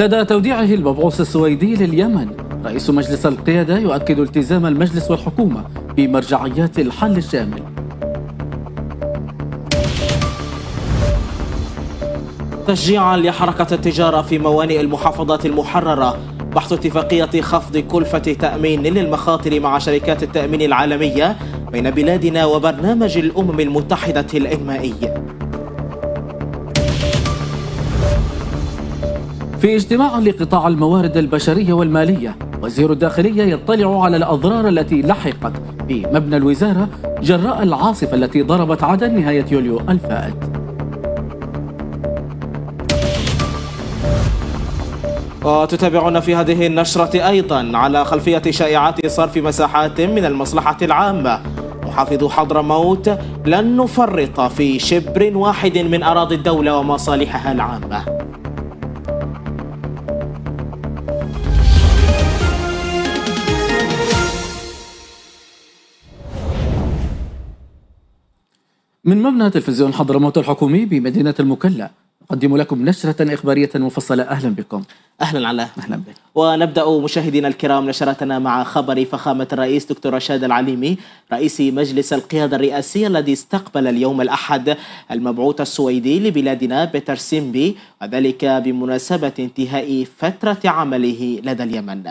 لدى توديعه المبعوث السويدي لليمن رئيس مجلس القيادة يؤكد التزام المجلس والحكومة بمرجعيات الحل الشامل تشجيعا لحركة التجارة في موانئ المحافظات المحررة بحث اتفاقية خفض كلفة تأمين للمخاطر مع شركات التأمين العالمية بين بلادنا وبرنامج الأمم المتحدة الإنمائي في اجتماع لقطاع الموارد البشرية والمالية وزير الداخلية يطلع على الأضرار التي لحقت بمبنى الوزارة جراء العاصفة التي ضربت عدن نهاية يوليو الفائت وتتابعون في هذه النشرة أيضا على خلفية شائعات صرف مساحات من المصلحة العامة محافظ حضرموت لن نفرط في شبر واحد من أراضي الدولة ومصالحها العامة من مبنى تلفزيون حضرموت الحكومي بمدينة المكلا نقدم لكم نشرة إخبارية مفصلة أهلا بكم أهلا على أهلا بك ونبدأ مشاهدينا الكرام نشرتنا مع خبر فخامة الرئيس دكتور رشاد العليمي رئيس مجلس القيادة الرئاسي الذي استقبل اليوم الأحد المبعوث السويدي لبلادنا بيتر سيمبي وذلك بمناسبة انتهاء فترة عمله لدى اليمن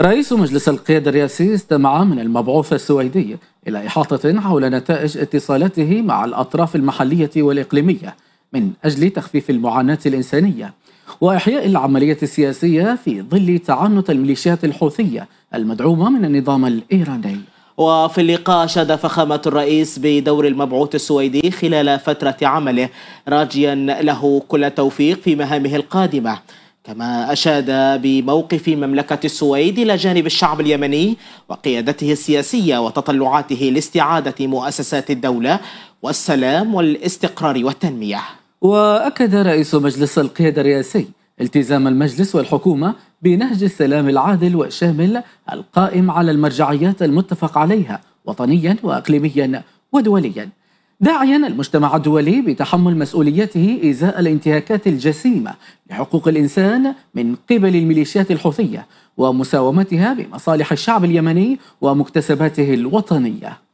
رئيس مجلس القيادة الرئاسي استمع من المبعوث السويدي إلى إحاطة حول نتائج اتصالاته مع الأطراف المحلية والإقليمية من أجل تخفيف المعاناة الإنسانية وإحياء العملية السياسية في ظل تعنت الميليشيات الحوثية المدعومة من النظام الإيراني وفي اللقاء شاد فخامة الرئيس بدور المبعوث السويدي خلال فترة عمله راجيا له كل التوفيق في مهامه القادمة كما أشاد بموقف مملكة السويد إلى جانب الشعب اليمني وقيادته السياسية وتطلعاته لاستعادة مؤسسات الدولة والسلام والاستقرار والتنمية وأكد رئيس مجلس القيادة الرئاسي التزام المجلس والحكومة بنهج السلام العادل والشامل القائم على المرجعيات المتفق عليها وطنيا وأقليميا ودوليا داعيا المجتمع الدولي بتحمل مسؤوليته ازاء الانتهاكات الجسيمه لحقوق الانسان من قبل الميليشيات الحوثيه ومساومتها بمصالح الشعب اليمني ومكتسباته الوطنيه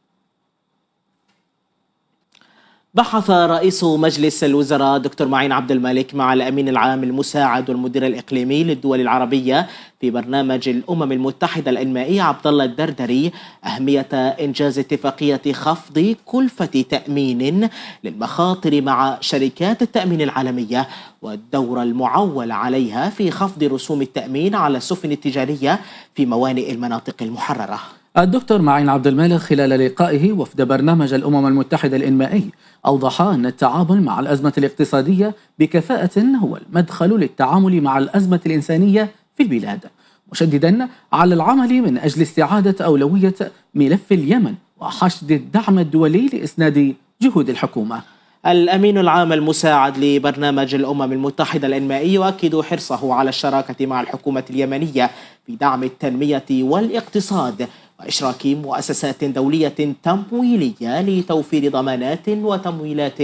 بحث رئيس مجلس الوزراء دكتور معين عبد الملك مع الامين العام المساعد والمدير الاقليمي للدول العربيه في برنامج الامم المتحده الانمائيه عبد الله الدردري اهميه انجاز اتفاقيه خفض كلفه تامين للمخاطر مع شركات التامين العالميه والدور المعول عليها في خفض رسوم التامين على السفن التجاريه في موانئ المناطق المحرره الدكتور معين عبد المالك خلال لقائه وفد برنامج الأمم المتحدة الإنمائي أوضح أن التعامل مع الأزمة الاقتصادية بكفاءة هو المدخل للتعامل مع الأزمة الإنسانية في البلاد مشددا على العمل من أجل استعادة أولوية ملف اليمن وحشد الدعم الدولي لإسناد جهود الحكومة الأمين العام المساعد لبرنامج الأمم المتحدة الإنمائي يؤكد حرصه على الشراكة مع الحكومة اليمنية في دعم التنمية والاقتصاد وإشراك مؤسسات دولية تمويلية لتوفير ضمانات وتمويلات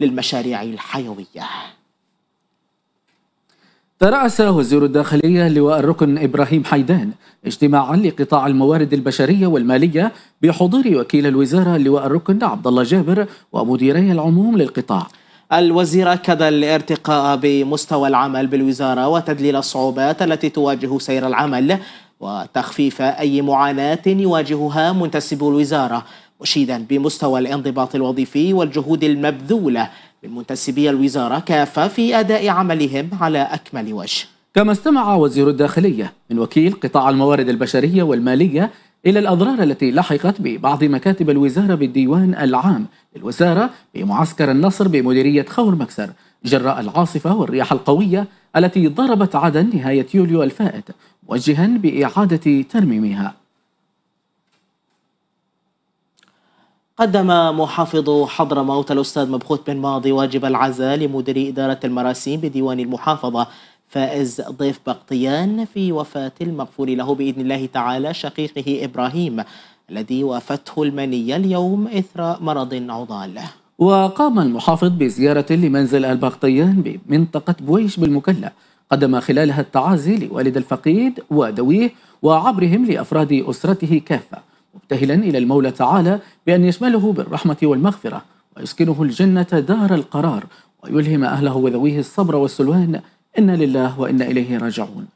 للمشاريع الحيوية ترأس وزير الداخلية لواء الركن إبراهيم حيدان اجتماعا لقطاع الموارد البشرية والمالية بحضور وكيل الوزارة لواء الركن عبد الله جابر ومديري العموم للقطاع الوزير أكد الارتقاء بمستوى العمل بالوزارة وتدليل الصعوبات التي تواجه سير العمل وتخفيف أي معاناة يواجهها منتسب الوزارة مشيدا بمستوى الانضباط الوظيفي والجهود المبذولة من منتسبي الوزارة كافة في أداء عملهم على أكمل وجه كما استمع وزير الداخلية من وكيل قطاع الموارد البشرية والمالية إلى الأضرار التي لحقت ببعض مكاتب الوزارة بالديوان العام للوزارة بمعسكر النصر بمديرية خور مكسر جراء العاصفة والرياح القوية التي ضربت عدن نهاية يوليو الفائت وجها بإعادة ترميمها قدم محافظ حضرموت الأستاذ مبخوت بن ماضي واجب العزاء لمدير إدارة المراسيم بديوان المحافظة فائز ضيف بقطيان في وفاة المغفور له بإذن الله تعالى شقيقه إبراهيم الذي وافته المنية اليوم إثر مرض عضال وقام المحافظ بزيارة لمنزل البقطيان بمنطقة بويش بالمكلا قدم خلالها التعازي لوالد الفقيد وذويه وعبرهم لأفراد أسرته كافة مبتهلا إلى المولى تعالى بأن يشمله بالرحمة والمغفرة ويسكنه الجنة دار القرار ويلهم أهله وذويه الصبر والسلوان إن لله وإنا إليه راجعون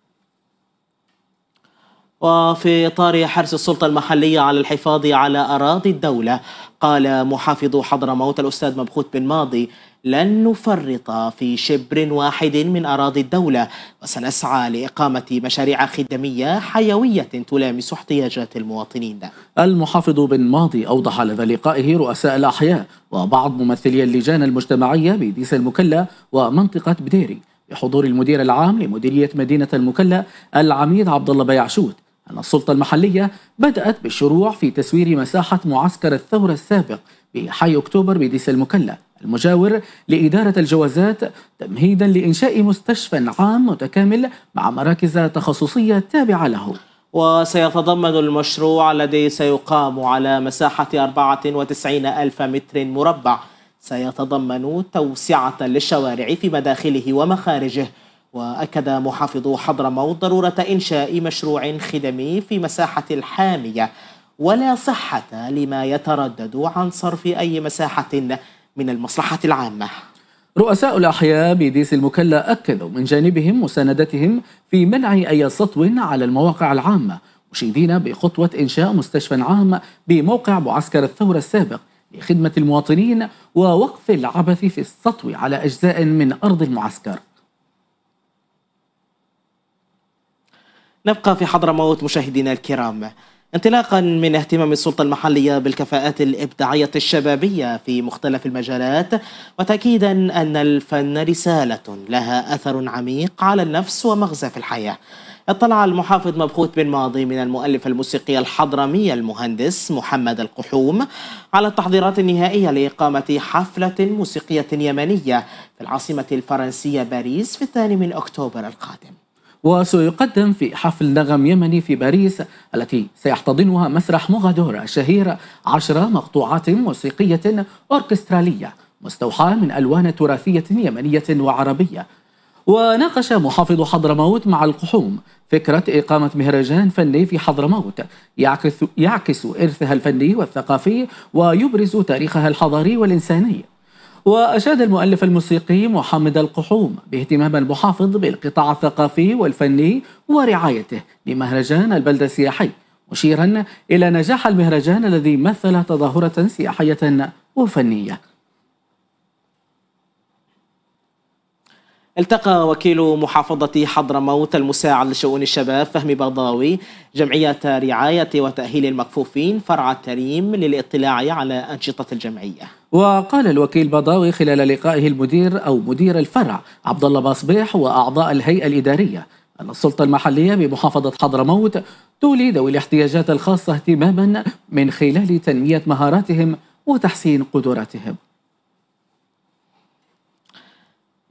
وفي إطار حرص السلطة المحلية على الحفاظ على أراضي الدولة قال محافظ حضرموت الأستاذ مبخوت بن ماضي لن نفرط في شبر واحد من أراضي الدولة وسنسعى لإقامة مشاريع خدمية حيوية تلامس احتياجات المواطنين المحافظ بن ماضي أوضح لدى لقائه رؤساء الأحياء وبعض ممثلي اللجان المجتمعية بديس المكلا ومنطقة بديري بحضور المدير العام لمديرية مدينة المكلا العميد عبد الله بيعشوت أن السلطة المحلية بدأت بالشروع في تسوير مساحة معسكر الثورة السابق بحي أكتوبر بديس المكلا المجاور لإدارة الجوازات تمهيدا لإنشاء مستشفى عام متكامل مع مراكز تخصصية تابعة له وسيتضمن المشروع الذي سيقام على مساحة 94 ألف متر مربع سيتضمن توسعة للشوارع في مداخله ومخارجه وأكد محافظ حضرموت ضرورة إنشاء مشروع خدمي في مساحة الحامية ولا صحة لما يتردد عن صرف أي مساحة من المصلحة العامة رؤساء الأحياء بديس المكلا أكدوا من جانبهم مساندتهم في منع أي سطو على المواقع العامة مشيدين بخطوة إنشاء مستشفى عام بموقع معسكر الثورة السابق لخدمة المواطنين ووقف العبث في السطو على أجزاء من أرض المعسكر نبقى في حضرموت مشاهدينا الكرام انطلاقا من اهتمام السلطة المحلية بالكفاءات الإبداعية الشبابية في مختلف المجالات وتأكيدا أن الفن رسالة لها أثر عميق على النفس ومغزى في الحياة اطلع المحافظ مبخوت بن ماضي من المؤلف الموسيقي الحضرمي المهندس محمد القحوم على التحضيرات النهائية لإقامة حفلة موسيقية يمنية في العاصمة الفرنسية باريس في الثاني من أكتوبر القادم وسيقدم في حفل نغم يمني في باريس التي سيحتضنها مسرح مغادور الشهير عشر مقطوعات موسيقية أوركسترالية مستوحاة من ألوان تراثية يمنية وعربية وناقش محافظ حضرموت مع القحوم فكرة إقامة مهرجان فني في حضرموت يعكس, يعكس إرثها الفني والثقافي ويبرز تاريخها الحضاري والإنساني وأشاد المؤلف الموسيقي محمد القحوم باهتمام المحافظ بالقطاع الثقافي والفني ورعايته بمهرجان البلدة السياحي مشيرا إلى نجاح المهرجان الذي مثل تظاهرة سياحية وفنية التقى وكيل محافظة حضرموت المساعد لشؤون الشباب فهمي بغضاوي جمعية رعاية وتأهيل المكفوفين فرع التريم للاطلاع على أنشطة الجمعية وقال الوكيل بغضاوي خلال لقائه المدير أو مدير الفرع عبد الله باصبيح وأعضاء الهيئة الإدارية أن السلطة المحلية بمحافظة حضرموت تولي ذوي الاحتياجات الخاصة اهتماما من خلال تنمية مهاراتهم وتحسين قدراتهم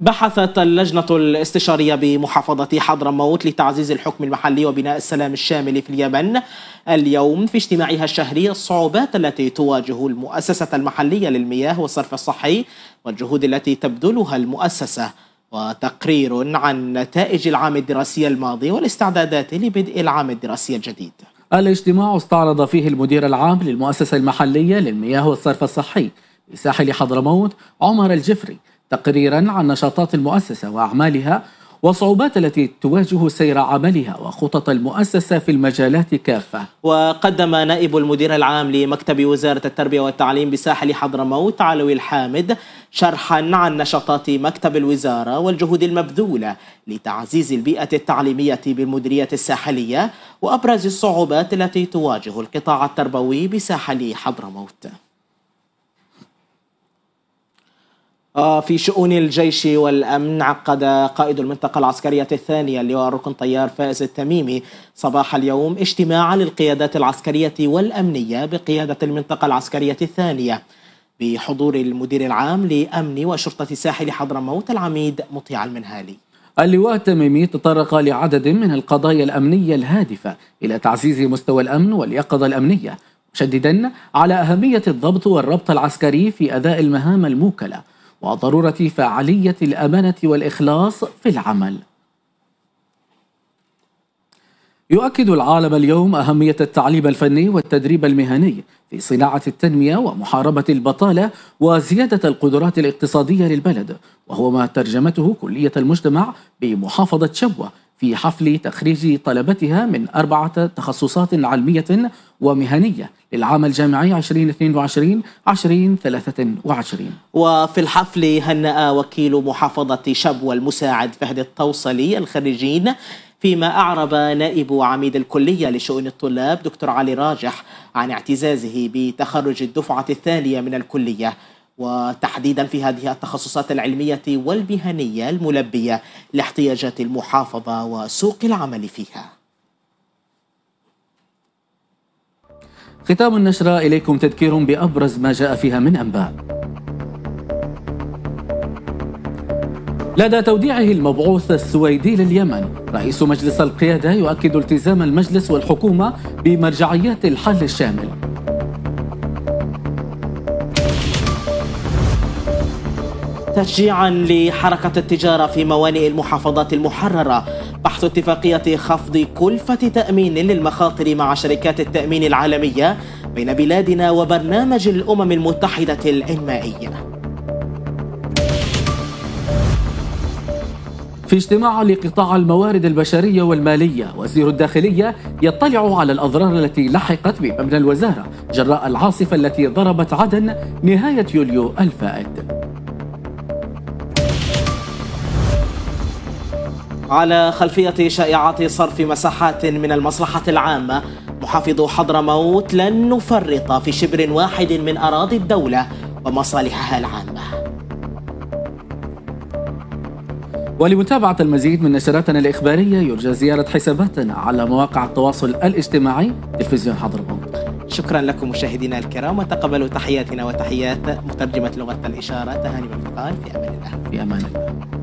بحثت اللجنة الاستشارية بمحافظة حضرموت لتعزيز الحكم المحلي وبناء السلام الشامل في اليمن اليوم في اجتماعها الشهري الصعوبات التي تواجه المؤسسة المحلية للمياه والصرف الصحي والجهود التي تبذلها المؤسسة وتقرير عن نتائج العام الدراسي الماضي والاستعدادات لبدء العام الدراسي الجديد الاجتماع استعرض فيه المدير العام للمؤسسة المحلية للمياه والصرف الصحي بساحل حضرموت عمر الجفري تقريرا عن نشاطات المؤسسة وأعمالها والصعوبات التي تواجه سير عملها وخطط المؤسسة في المجالات كافة وقدم نائب المدير العام لمكتب وزارة التربية والتعليم بساحل حضرموت علوي الحامد شرحا عن نشاطات مكتب الوزارة والجهود المبذولة لتعزيز البيئة التعليمية بالمديرية الساحلية وأبرز الصعوبات التي تواجه القطاع التربوي بساحل حضرموت آه، في شؤون الجيش والأمن عقد قائد المنطقة العسكرية الثانية اللي هو الركن طيار فائز التميمي صباح اليوم اجتماعا للقيادات العسكرية والأمنية بقيادة المنطقة العسكرية الثانية بحضور المدير العام لأمن وشرطة ساحل حضرموت العميد مطيع المنهالي اللواء التميمي تطرق لعدد من القضايا الأمنية الهادفة إلى تعزيز مستوى الأمن واليقظة الأمنية مشددا على أهمية الضبط والربط العسكري في أداء المهام الموكلة وضرورة فعالية الأمانة والإخلاص في العمل. يؤكد العالم اليوم أهمية التعليم الفني والتدريب المهني في صناعة التنمية ومحاربة البطالة وزيادة القدرات الاقتصادية للبلد وهو ما ترجمته كلية المجتمع بمحافظة شبوة في حفل تخريج طلبتها من أربعة تخصصات علمية ومهنية للعام الجامعي 2022 2023 وفي الحفل هنأ وكيل محافظة شبوة المساعد فهد التوصلي الخريجين فيما أعرب نائب عميد الكلية لشؤون الطلاب دكتور علي راجح عن اعتزازه بتخرج الدفعة الثانية من الكلية وتحديدا في هذه التخصصات العلمية والمهنية الملبية لاحتياجات المحافظة وسوق العمل فيها ختام النشرة إليكم تذكير بأبرز ما جاء فيها من أنباء لدى توديعه المبعوث السويدي لليمن رئيس مجلس القيادة يؤكد التزام المجلس والحكومة بمرجعيات الحل الشامل تشجيعا لحركة التجارة في موانئ المحافظات المحررة بحث اتفاقية خفض كلفة تأمين للمخاطر مع شركات التأمين العالمية بين بلادنا وبرنامج الأمم المتحدة الإنمائي في اجتماع لقطاع الموارد البشرية والمالية وزير الداخلية يطلع على الأضرار التي لحقت بمبنى الوزارة جراء العاصفة التي ضربت عدن نهاية يوليو الفائت على خلفية شائعات صرف مساحات من المصلحة العامة محافظ حضرموت لن نفرط في شبر واحد من أراضي الدولة ومصالحها العامة ولمتابعة المزيد من نشراتنا الإخبارية يرجى زيارة حساباتنا على مواقع التواصل الاجتماعي تلفزيون حضرموت شكرا لكم مشاهدينا الكرام وتقبلوا تحياتنا وتحيات مترجمة لغة الإشارة تهاني بن في أمان الله في أمان الله